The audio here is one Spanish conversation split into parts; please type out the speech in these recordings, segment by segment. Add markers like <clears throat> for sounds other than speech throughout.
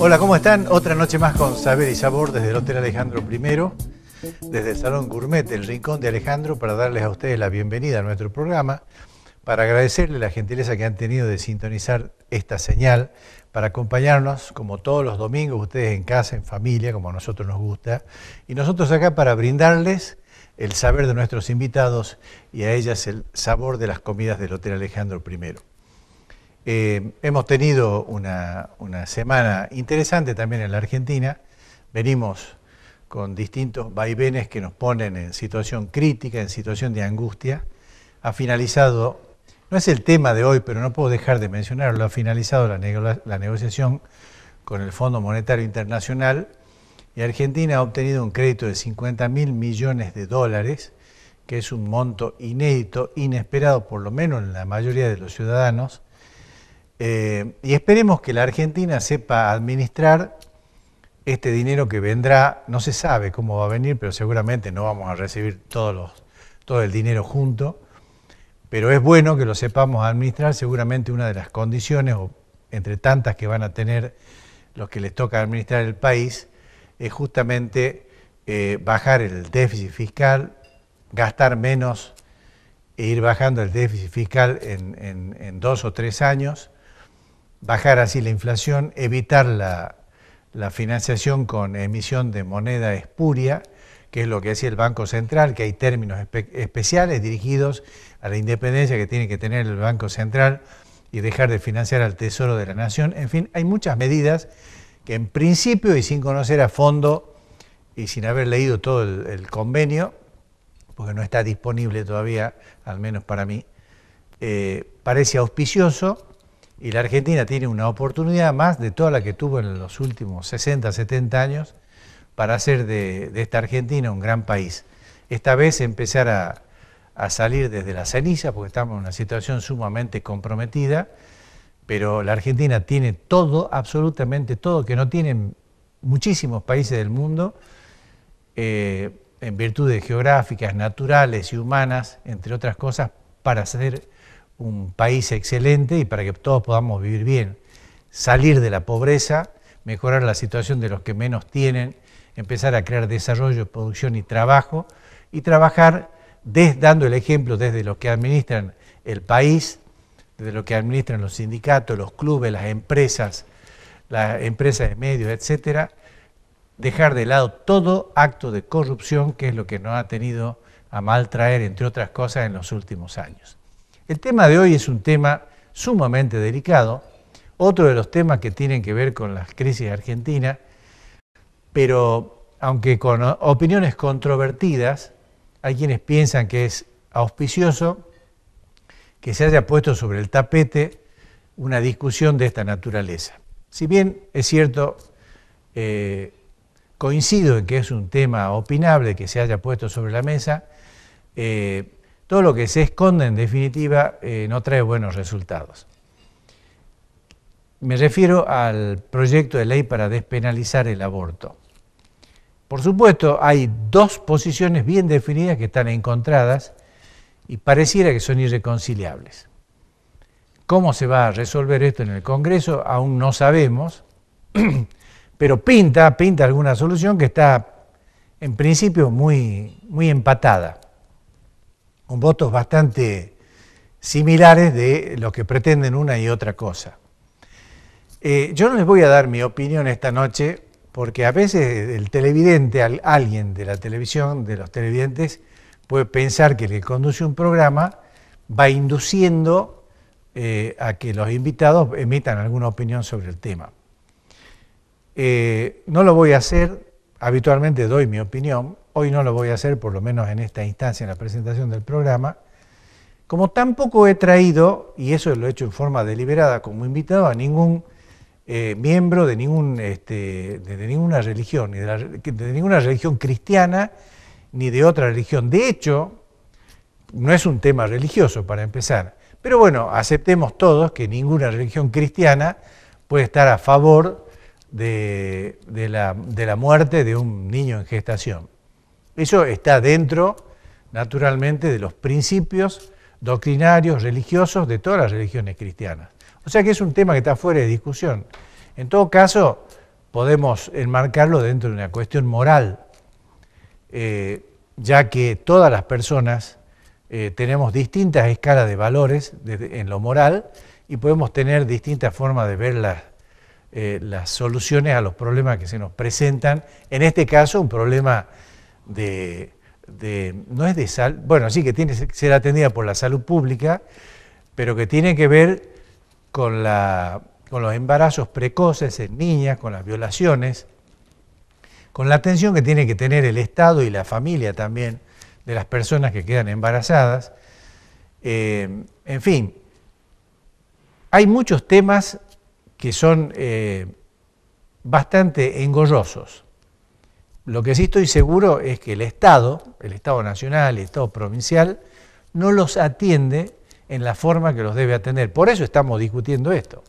Hola, ¿cómo están? Otra noche más con Saber y Sabor desde el Hotel Alejandro I, desde el Salón Gourmet, el Rincón de Alejandro, para darles a ustedes la bienvenida a nuestro programa, para agradecerles la gentileza que han tenido de sintonizar esta señal, para acompañarnos como todos los domingos, ustedes en casa, en familia, como a nosotros nos gusta, y nosotros acá para brindarles el saber de nuestros invitados y a ellas el sabor de las comidas del Hotel Alejandro I. Eh, hemos tenido una, semana interesante también en la Argentina. Venimos con distintos vaivenes que nos ponen en situación crítica, en situación de angustia. Ha finalizado, no es el tema de hoy, pero no puedo dejar de mencionarlo, ha finalizado la, la negociación con el Fondo Monetario Internacional y Argentina ha obtenido un crédito de 50 mil millones de dólares, que es un monto inédito, inesperado por lo menos en la mayoría de los ciudadanos. Eh, y esperemos que la Argentina sepa administrar este dinero que vendrá. No se sabe cómo va a venir, pero seguramente no vamos a recibir todo el dinero junto. Pero es bueno que lo sepamos administrar. Seguramente una de las condiciones, o entre tantas que van a tener los que les toca administrar el país, es justamente eh, bajar el déficit fiscal, gastar menos e ir bajando el déficit fiscal en, dos o tres años, bajar así la inflación, evitar la, financiación con emisión de moneda espuria, que es lo que hacía el Banco Central, que hay términos especiales dirigidos a la independencia que tiene que tener el Banco Central y dejar de financiar al Tesoro de la Nación. En fin, hay muchas medidas que en principio y sin conocer a fondo y sin haber leído todo el, convenio, porque no está disponible todavía, al menos para mí, eh, parece auspicioso y la Argentina tiene una oportunidad más de toda la que tuvo en los últimos 60, 70 años para hacer de, esta Argentina un gran país. Esta vez empezar a salir desde la ceniza, porque estamos en una situación sumamente comprometida pero la Argentina tiene todo, absolutamente todo, que no tienen muchísimos países del mundo, en eh, en virtudes geográficas, naturales y humanas, entre otras cosas, para ser un país excelente y para que todos podamos vivir bien, salir de la pobreza, mejorar la situación de los que menos tienen, empezar a crear desarrollo, producción y trabajo, y trabajar dando el ejemplo desde los que administran el país, de lo que administran los sindicatos, los clubes, las empresas, las empresas de medios, etcétera, dejar de lado todo acto de corrupción, que es lo que nos ha tenido a maltraer, entre otras cosas, en los últimos años. El tema de hoy es un tema sumamente delicado, otro de los temas que tienen que ver con las crisis argentina, pero aunque con opiniones controvertidas, hay quienes piensan que es auspicioso que se haya puesto sobre el tapete una discusión de esta naturaleza. Si bien es cierto, eh, coincido en que es un tema opinable que se haya puesto sobre la mesa, eh, todo lo que se esconde en definitiva eh, no trae buenos resultados. Me refiero al proyecto de ley para despenalizar el aborto. Por supuesto, hay dos posiciones bien definidas que están encontradas y pareciera que son irreconciliables. ¿Cómo se va a resolver esto en el Congreso? Aún no sabemos, <clears throat> pero pinta, pinta alguna solución que está en principio muy, muy empatada, con votos bastante similares de los que pretenden una y otra cosa. Eh, yo no les voy a dar mi opinión esta noche, porque a veces el televidente, alguien de la televisión, de los televidentes, puede pensar que el que conduce un programa va induciendo eh, a que los invitados emitan alguna opinión sobre el tema. Eh, no lo voy a hacer, habitualmente doy mi opinión, hoy no lo voy a hacer, por lo menos en esta instancia, en la presentación del programa, como tampoco he traído, y eso lo he hecho en forma deliberada como invitado, a ningún eh, miembro de, ningún, este, de, ninguna religión, ni de ninguna religión cristiana, ni de otra religión. De hecho, no es un tema religioso para empezar. Pero bueno, aceptemos todos que ninguna religión cristiana puede estar a favor de, la muerte de un niño en gestación. Eso está dentro, naturalmente, de los principios doctrinarios, religiosos de todas las religiones cristianas. O sea que es un tema que está fuera de discusión. En todo caso, podemos enmarcarlo dentro de una cuestión moral, eh, ya que todas las personas eh, tenemos distintas escalas de valores en lo moral y podemos tener distintas formas de ver las, eh, las soluciones a los problemas que se nos presentan. En este caso, un problema de, de no es de sal, bueno, sí que tiene que ser atendida por la salud pública, pero que tiene que ver con, la, con los embarazos precoces en niñas, con las violaciones, con la atención que tiene que tener el Estado y la familia también de las personas que quedan embarazadas. Eh, en fin, hay muchos temas que son eh, bastante engorrosos. Lo que sí estoy seguro es que el Estado, el Estado Nacional, el Estado Provincial, no los atiende en la forma que los debe atender. Por eso estamos discutiendo esto.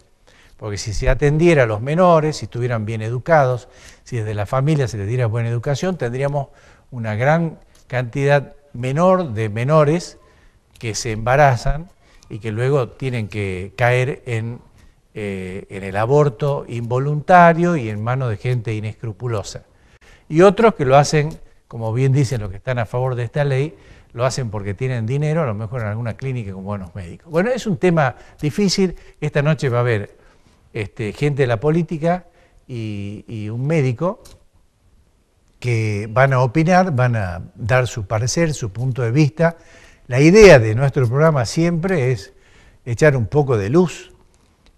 Porque si se atendiera a los menores, si estuvieran bien educados, si desde la familia se les diera buena educación, tendríamos una gran cantidad menor de menores que se embarazan y que luego tienen que caer en, eh, en el aborto involuntario y en manos de gente inescrupulosa. Y otros que lo hacen, como bien dicen los que están a favor de esta ley, lo hacen porque tienen dinero, a lo mejor en alguna clínica con buenos médicos. Bueno, es un tema difícil. Esta noche va a haber este, gente de la política y, un médico que van a opinar, van a dar su parecer, su punto de vista. La idea de nuestro programa siempre es echar un poco de luz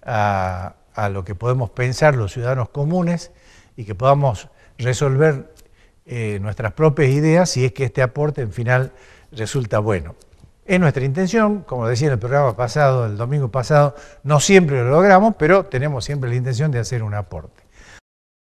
a, lo que podemos pensar los ciudadanos comunes y que podamos resolver eh, nuestras propias ideas si es que este aporte en final resulta bueno. Es nuestra intención, como decía en el programa pasado, el domingo pasado, no siempre lo logramos, pero tenemos siempre la intención de hacer un aporte.